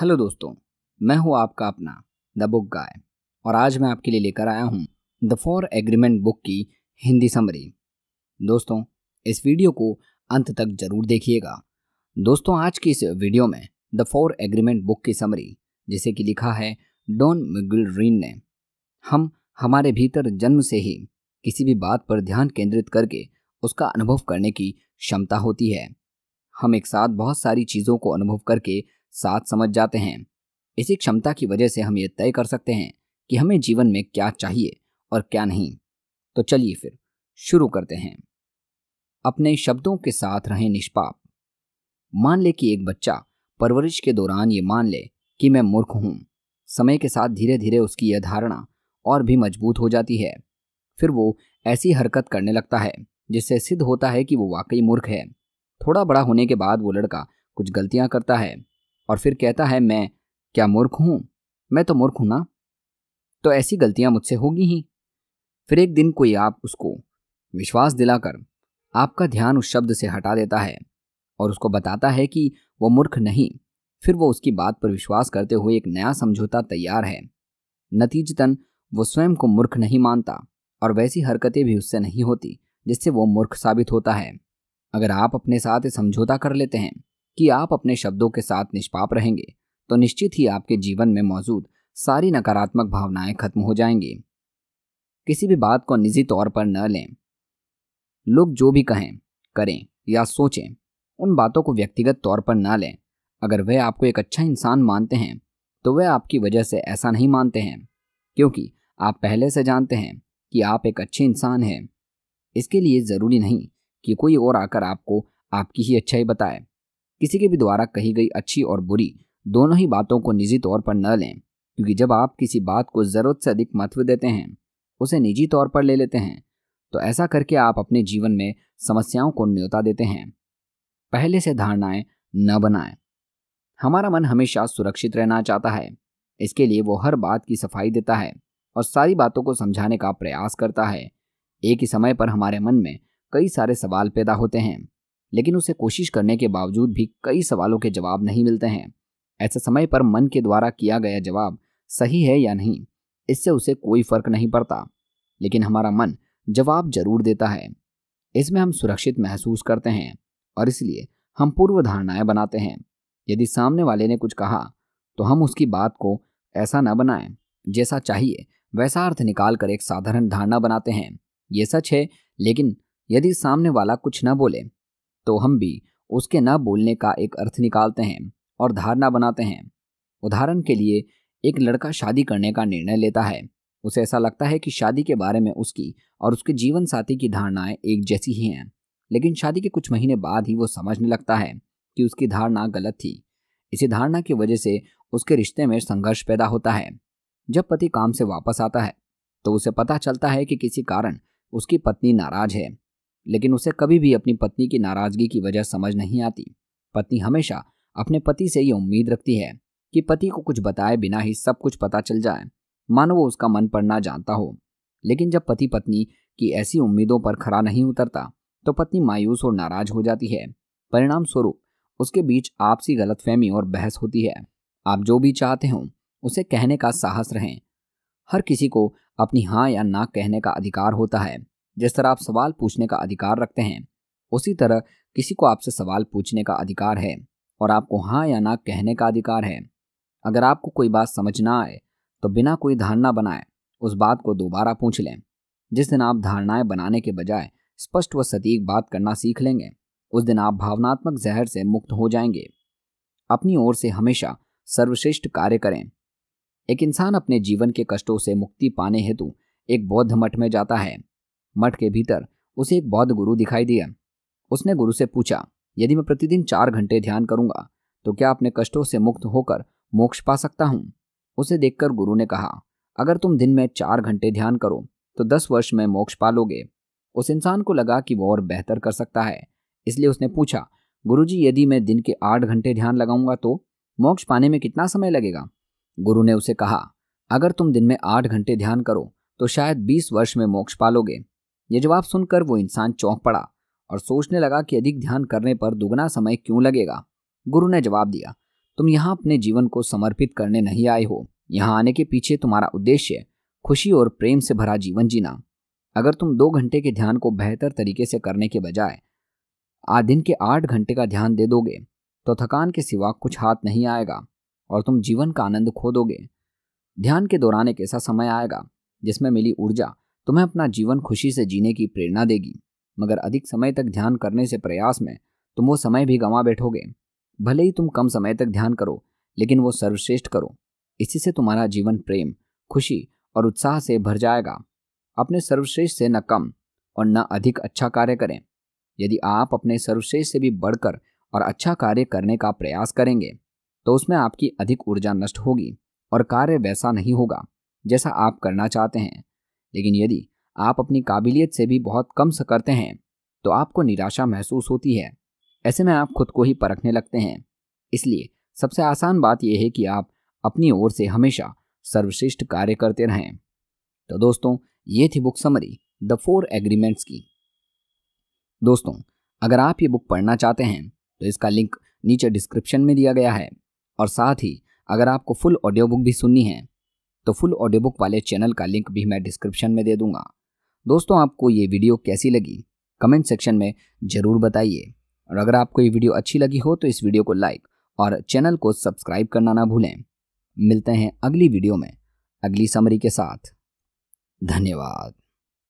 hello दोस्तों मैं हूं आपका अपना द बुक गाय और आज मैं आपके लिए लेकर आया हूं द फॉर एग्रीमेंट बुक की हिंदी समरी दोस्तों इस वीडियो को अंत तक जरूर देखिएगा दोस्तों आज की इस वीडियो में द फॉर एग्रीमेंट बुक की समरी जिसे कि लिखा है डॉन मिगुल रीन ने हम हमारे भीतर जन्म से ही किसी भी बात पर ध्यान केंद्रित करके उसका अनुभव करने की क्षमता होती है हम एक साथ बहुत सारी चीज़ों को अनुभव करके साथ समझ जाते हैं इसी क्षमता की वजह से हम ये तय कर सकते हैं कि हमें जीवन में क्या चाहिए और क्या नहीं तो चलिए फिर शुरू करते हैं अपने शब्दों के साथ रहें निष्पाप मान ले कि एक बच्चा परवरिश के दौरान ये मान ले कि मैं मूर्ख हूँ समय के साथ धीरे धीरे उसकी यह धारणा और भी मजबूत हो जाती है फिर वो ऐसी हरकत करने लगता है जिससे सिद्ध होता है कि वो वाकई मूर्ख है थोड़ा बड़ा होने के बाद वो लड़का कुछ गलतियां करता है और फिर कहता है मैं क्या मूर्ख हूँ मैं तो मूर्ख हूँ ना तो ऐसी गलतियाँ मुझसे होगी ही फिर एक दिन कोई आप उसको विश्वास दिलाकर आपका ध्यान उस शब्द से हटा देता है और उसको बताता है कि वो मूर्ख नहीं फिर वो उसकी बात पर विश्वास करते हुए एक नया समझौता तैयार है नतीजतन वो स्वयं को मूर्ख नहीं मानता और वैसी हरकतें भी उससे नहीं होती जिससे वो मूर्ख साबित होता है अगर आप अपने साथ समझौता कर लेते हैं कि आप अपने शब्दों के साथ निष्पाप रहेंगे तो निश्चित ही आपके जीवन में मौजूद सारी नकारात्मक भावनाएं खत्म हो जाएंगी किसी भी बात को निजी तौर पर न लें लोग जो भी कहें करें या सोचें उन बातों को व्यक्तिगत तौर पर ना लें अगर वे आपको एक अच्छा इंसान मानते हैं तो वह आपकी वजह से ऐसा नहीं मानते हैं क्योंकि आप पहले से जानते हैं कि आप एक अच्छे इंसान हैं इसके लिए ज़रूरी नहीं कि कोई और आकर आपको आपकी ही अच्छाई बताए किसी के भी द्वारा कही गई अच्छी और बुरी दोनों ही बातों को निजी तौर पर न लें क्योंकि जब आप किसी बात को ज़रूरत से अधिक महत्व देते हैं उसे निजी तौर पर ले लेते हैं तो ऐसा करके आप अपने जीवन में समस्याओं को न्योता देते हैं पहले से धारणाएं न बनाएं हमारा मन हमेशा सुरक्षित रहना चाहता है इसके लिए वो हर बात की सफाई देता है और सारी बातों को समझाने का प्रयास करता है एक ही समय पर हमारे मन में कई सारे सवाल पैदा होते हैं लेकिन उसे कोशिश करने के बावजूद भी कई सवालों के जवाब नहीं मिलते हैं ऐसे समय पर मन के द्वारा किया गया जवाब सही है या नहीं इससे उसे कोई फर्क नहीं पड़ता लेकिन हमारा मन जवाब जरूर देता है इसमें हम सुरक्षित महसूस करते हैं और इसलिए हम पूर्व धारणाएं बनाते हैं यदि सामने वाले ने कुछ कहा तो हम उसकी बात को ऐसा न बनाएं जैसा चाहिए वैसा अर्थ निकाल कर एक साधारण धारणा बनाते हैं ये सच है लेकिन यदि सामने वाला कुछ न बोले तो हम भी उसके न बोलने का एक अर्थ निकालते हैं और धारणा बनाते हैं उदाहरण के लिए एक लड़का शादी करने का निर्णय लेता है उसे ऐसा लगता है कि शादी के बारे में उसकी और उसके जीवन साथी की धारणाएं एक जैसी ही हैं लेकिन शादी के कुछ महीने बाद ही वो समझने लगता है कि उसकी धारणा गलत थी इसी धारणा की वजह से उसके रिश्ते में संघर्ष पैदा होता है जब पति काम से वापस आता है तो उसे पता चलता है कि किसी कारण उसकी पत्नी नाराज है लेकिन उसे कभी भी अपनी पत्नी की नाराज़गी की वजह समझ नहीं आती पत्नी हमेशा अपने पति से ये उम्मीद रखती है कि पति को कुछ बताए बिना ही सब कुछ पता चल जाए मानो वो उसका मन पढ़ना जानता हो लेकिन जब पति पत्नी की ऐसी उम्मीदों पर खरा नहीं उतरता तो पत्नी मायूस और नाराज हो जाती है परिणाम स्वरूप उसके बीच आपसी गलतफहमी और बहस होती है आप जो भी चाहते हों उसे कहने का साहस रहें हर किसी को अपनी हाँ या ना कहने का अधिकार होता है जिस तरह आप सवाल पूछने का अधिकार रखते हैं उसी तरह किसी को आपसे सवाल पूछने का अधिकार है और आपको हाँ या ना कहने का अधिकार है अगर आपको कोई बात समझ ना आए तो बिना कोई धारणा बनाए उस बात को दोबारा पूछ लें जिस दिन आप धारणाएं बनाने के बजाय स्पष्ट व सटीक बात करना सीख लेंगे उस दिन आप भावनात्मक जहर से मुक्त हो जाएंगे अपनी ओर से हमेशा सर्वश्रेष्ठ कार्य करें एक इंसान अपने जीवन के कष्टों से मुक्ति पाने हेतु एक बौद्ध मठ में जाता है मठ के भीतर उसे एक बौद्ध गुरु दिखाई दिया उसने गुरु से पूछा यदि मैं प्रतिदिन चार घंटे ध्यान करूंगा तो क्या अपने कष्टों से मुक्त होकर मोक्ष पा सकता हूँ उसे देखकर गुरु ने कहा अगर तुम दिन में चार घंटे ध्यान करो तो दस वर्ष में मोक्ष पा लोगे उस इंसान को लगा कि वो और बेहतर कर सकता है इसलिए उसने पूछा गुरु यदि मैं दिन के आठ घंटे ध्यान लगाऊंगा तो मोक्ष पाने में कितना समय लगेगा गुरु ने उसे कहा अगर तुम दिन में आठ घंटे ध्यान करो तो शायद बीस वर्ष में मोक्ष पालोगे यह जवाब सुनकर वो इंसान चौंक पड़ा और सोचने लगा कि अधिक ध्यान करने पर दुगना समय क्यों लगेगा गुरु ने जवाब दिया तुम यहाँ अपने जीवन को समर्पित करने नहीं आए हो यहाँ आने के पीछे तुम्हारा उद्देश्य खुशी और प्रेम से भरा जीवन जीना अगर तुम दो घंटे के ध्यान को बेहतर तरीके से करने के बजाय आज दिन के आठ घंटे का ध्यान दे दोगे तो थकान के सिवा कुछ हाथ नहीं आएगा और तुम जीवन का आनंद खो दोगे ध्यान के दौरान एक ऐसा समय आएगा जिसमें मिली ऊर्जा तुम्हें अपना जीवन खुशी से जीने की प्रेरणा देगी मगर अधिक समय तक ध्यान करने से प्रयास में तुम वो समय भी गंवा बैठोगे भले ही तुम कम समय तक ध्यान करो लेकिन वो सर्वश्रेष्ठ करो इसी से तुम्हारा जीवन प्रेम खुशी और उत्साह से भर जाएगा अपने सर्वश्रेष्ठ से न कम और न अधिक अच्छा कार्य करें यदि आप अपने सर्वश्रेष्ठ से भी बढ़कर और अच्छा कार्य करने का प्रयास करेंगे तो उसमें आपकी अधिक ऊर्जा नष्ट होगी और कार्य वैसा नहीं होगा जैसा आप करना चाहते हैं लेकिन यदि आप अपनी काबिलियत से भी बहुत कम करते हैं तो आपको निराशा महसूस होती है ऐसे में आप खुद को ही परखने लगते हैं इसलिए सबसे आसान बात यह है कि आप अपनी ओर से हमेशा सर्वश्रेष्ठ कार्य करते रहें तो दोस्तों ये थी book summary the four agreements की दोस्तों अगर आप ये बुक पढ़ना चाहते हैं तो इसका लिंक नीचे डिस्क्रिप्शन में दिया गया है और साथ ही अगर आपको फुल ऑडियो बुक भी सुननी है तो फुल ऑडियो बुक वाले चैनल का लिंक भी मैं डिस्क्रिप्शन में दे दूंगा दोस्तों आपको ये वीडियो कैसी लगी कमेंट सेक्शन में ज़रूर बताइए और अगर आपको ये वीडियो अच्छी लगी हो तो इस वीडियो को लाइक और चैनल को सब्सक्राइब करना ना भूलें मिलते हैं अगली वीडियो में अगली समरी के साथ धन्यवाद